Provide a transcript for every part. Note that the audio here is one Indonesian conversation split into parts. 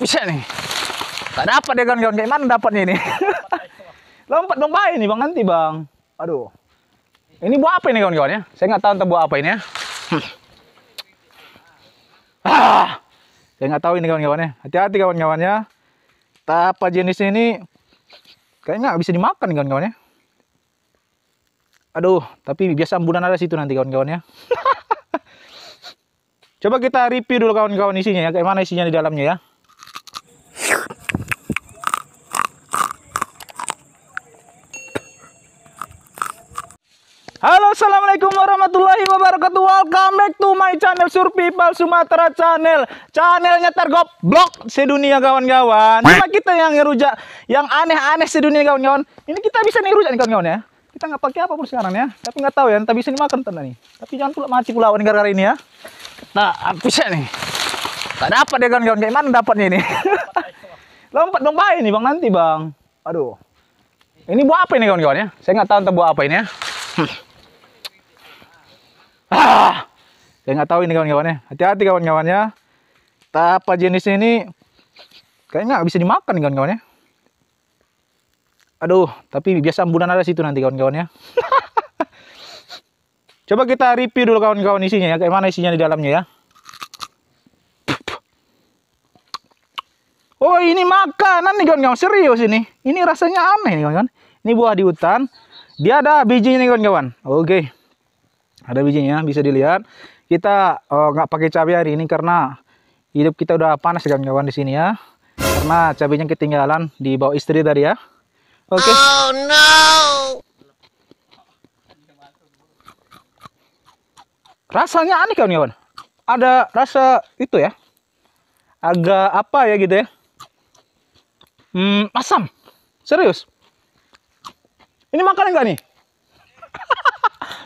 Bisa nih. Tak dapat deh ya, kawan-kawan. Kayak mana dapatnya ini? Lompat dong ini nih Bang Nanti Bang. Aduh. Ini buah apa ini kawan-kawan ya? Saya nggak tahu entah buah apa ini ya. Ah, saya nggak tahu ini kawan kawan ya Hati-hati kawan-kawannya. kawan apa jenis ini kayaknya nggak bisa dimakan kawan-kawannya. Aduh, tapi biasa ambunan ada situ nanti kawan-kawannya. Coba kita review dulu kawan-kawan isinya ya, kayak mana isinya di dalamnya ya. Halo assalamualaikum warahmatullahi wabarakatuh Welcome back to my channel Survival Sumatera channel Channelnya tergoblok sedunia kawan-kawan Cuma kita yang ngerujak Yang aneh-aneh sedunia kawan-kawan Ini kita bisa nih nih kawan-kawan ya Kita nggak pakai apapun sekarang ya Tapi nggak tahu ya kita bisa dimakan tanda nih Tapi jangan pula mati pula nih gara-gara ini ya Nah bisa nih Tak dapat ya kawan-kawan Kayak mana dapatnya ini Lompat dong bayi nih bang nanti bang Aduh Ini buah apa ini kawan-kawan ya Saya nggak tahu entah buah apa ini ya hmm. Ah, saya nggak tahu ini kawan-kawannya. Hati-hati kawan-kawannya. Tapa jenis ini kayaknya nggak bisa dimakan kawan-kawannya. Aduh, tapi biasa ambunan ada situ nanti kawan-kawannya. Coba kita review dulu kawan-kawan isinya ya. Kayak mana isinya di dalamnya ya. Oh ini makanan nih kawan-kawan serius ini. Ini rasanya aneh nih kawan-kawan. Ini buah di hutan. Dia ada bijinya nih kawan-kawan. Oke. Okay ada bijinya ya, bisa dilihat kita eh, nggak uh, pakai cabai hari ini karena hidup kita udah panas kan kawan di sini ya karena cabainya ketinggalan di bawah istri tadi ya oke okay. oh, no. rasanya aneh kawan-kawan ada rasa itu ya agak apa ya gitu ya hmm, asam serius ini makan enggak nih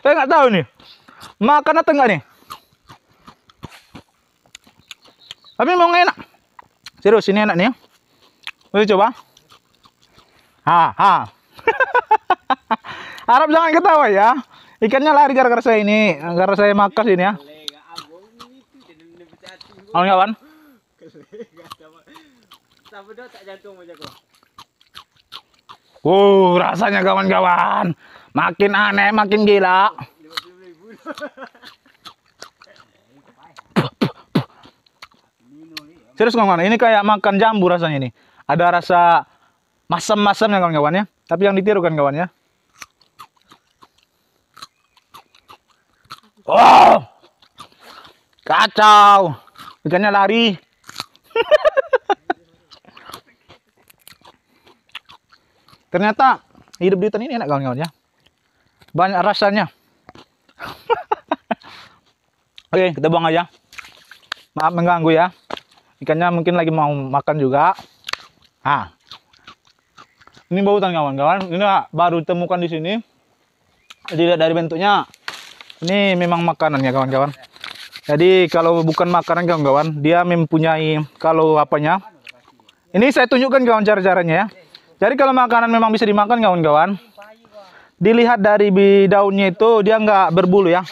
saya nggak tahu nih. Makan atau enggak nih? Tapi mau enak. Serius ini enak nih. Mau ya. coba. Ha ha. Harap jangan ketawa ya. Ikannya lari gara-gara saya ini, gara gara saya makas ini ya. Oh, Kalau Wan? Sama tak jantung macam kok. Wow, rasanya kawan-kawan. Makin aneh, makin gila. Serius kawan-kawan, ini kayak makan jambu rasanya ini. Ada rasa masam-masamnya kawan-kawan ya. Tapi yang ditiru kan kawan ya. Oh, kacau. Ikannya lari. Ternyata hidup di hutan ini enak kawan-kawan ya. Banyak rasanya. Oke, kita buang aja. Maaf mengganggu ya. Ikannya mungkin lagi mau makan juga. Ah. Ini bau hutan kawan-kawan. Ini baru ditemukan di sini. Dilihat dari bentuknya. Ini memang makanan ya kawan-kawan. Jadi kalau bukan makanan kawan-kawan, dia mempunyai kalau apanya. Ini saya tunjukkan kawan cara-caranya ya. Jadi kalau makanan memang bisa dimakan kawan-kawan. Dilihat dari daunnya itu dia nggak berbulu ya.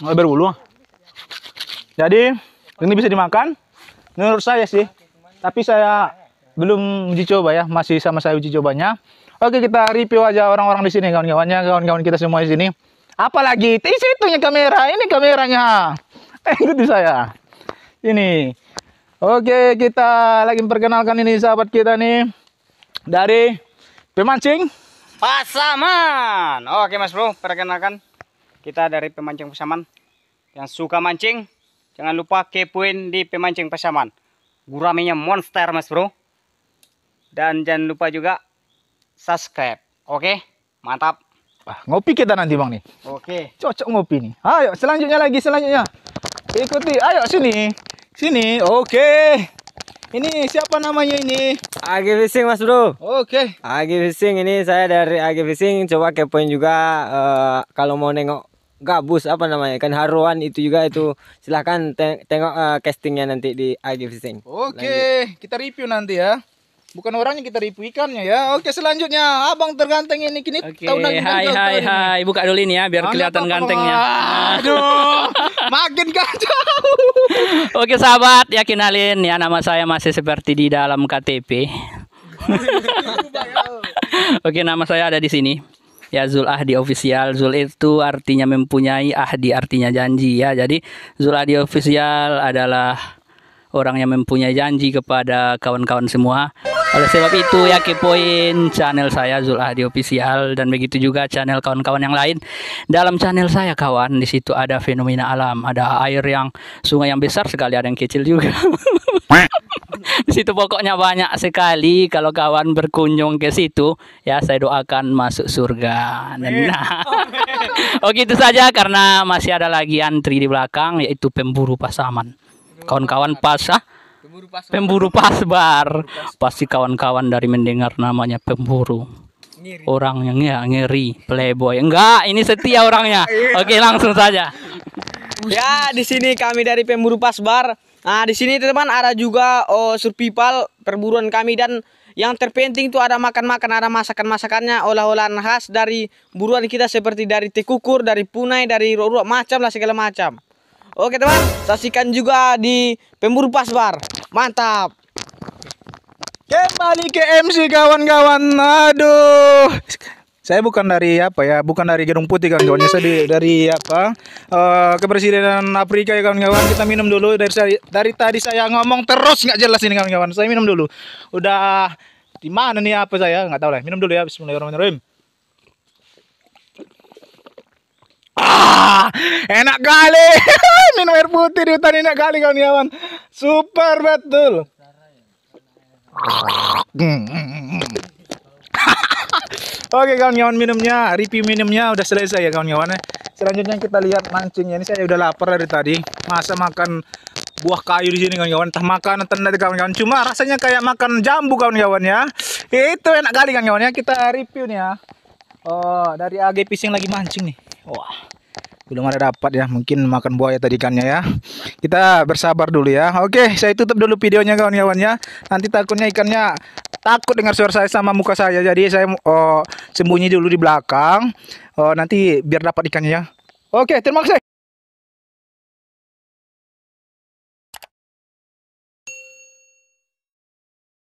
Nggak berbulu. Jadi ini bisa dimakan. Menurut saya sih. Tapi saya belum uji coba ya. Masih sama saya uji cobanya. Oke kita review aja orang-orang di sini kawan-kawannya. Kawan-kawan kita semua di sini. Apalagi di situnya kamera. Ini kameranya. Eh, ikuti saya. Ini. Oke, kita lagi memperkenalkan ini sahabat kita nih dari pemancing Pasaman. Oke Mas Bro, perkenalkan kita dari pemancing Pasaman yang suka mancing. Jangan lupa kepoin di pemancing Pasaman. Guraminya monster Mas Bro. Dan jangan lupa juga subscribe. Oke, mantap. Wah, ngopi kita nanti Bang nih. Oke. Cocok ngopi nih. Ayo selanjutnya lagi selanjutnya. Ikuti, ayo sini. Sini. Oke. Ini siapa namanya ini? Agi Fishing Mas Bro. Oke. Okay. Agi Fishing ini saya dari Agi Fishing coba kepoin juga uh, kalau mau nengok gabus apa namanya kan haruan itu juga itu silahkan te tengok uh, castingnya nanti di Agi Fishing. Oke, okay, kita review nanti ya. Bukan orangnya kita review ikannya ya. Oke selanjutnya abang terganteng ini kini okay, tahunan Hai hai hai buka dulu ini ya biar Anggap kelihatan gantengnya. Aduh makin kacau. Oke sahabat, yakin alin ya nama saya masih seperti di dalam KTP. Oke nama saya ada di sini. Ya Zul Ahdi Official Zul itu artinya mempunyai Ahdi artinya janji ya Jadi Zul Ahdi Official adalah Orang yang mempunyai janji kepada kawan-kawan semua oleh sebab itu ya kepoin channel saya Zul Hadi Official dan begitu juga channel kawan-kawan yang lain. Dalam channel saya kawan di situ ada fenomena alam, ada air yang sungai yang besar sekali, ada yang kecil juga. di situ pokoknya banyak sekali kalau kawan berkunjung ke situ ya saya doakan masuk surga. Nah. oh gitu saja karena masih ada lagi antri di belakang yaitu pemburu pasaman. Kawan-kawan pasah Pemburu pasbar. Pemburu pasbar. Pasti kawan-kawan dari mendengar namanya pemburu. Ngiri. Orang yang ya ngeri, playboy. Enggak, ini setia orangnya. Iya. Oke, langsung saja. Ya, di sini kami dari pemburu pasbar. Nah, di sini teman ada juga oh, survival perburuan kami dan yang terpenting itu ada makan-makan, ada masakan-masakannya, olah-olahan khas dari buruan kita seperti dari tekukur, dari punai, dari ruak macam lah segala macam. Oke teman, saksikan juga di Pemburu Pasbar mantap kembali ke MC kawan-kawan aduh saya bukan dari apa ya bukan dari Gedung Putih kawan-kawannya saya dari apa uh, kepresidenan Afrika ya kawan-kawan kita minum dulu dari dari, tadi saya ngomong terus nggak jelas ini kawan-kawan saya minum dulu udah di mana nih apa saya nggak tahu lah minum dulu ya Bismillahirrahmanirrahim ah enak kali minum air putih di hutan enak kali kawan-kawan Super betul. Oke kawan-kawan minumnya, review minumnya udah selesai ya kawan-kawan. Ya. Selanjutnya kita lihat mancingnya. Ini saya udah lapar dari tadi. Masa makan buah kayu di sini kawan-kawan. Entah makan atau kawan-kawan. Cuma rasanya kayak makan jambu kawan-kawan ya. Itu enak kali kawan-kawan ya. Kita review nih ya. Oh, dari AG Fishing lagi mancing nih. Wah belum ada dapat ya mungkin makan buaya tadi ikannya ya kita bersabar dulu ya oke saya tutup dulu videonya kawan-kawan ya nanti takutnya ikannya takut dengar suara saya sama muka saya jadi saya oh, sembunyi dulu di belakang oh, nanti biar dapat ikannya ya oke terima kasih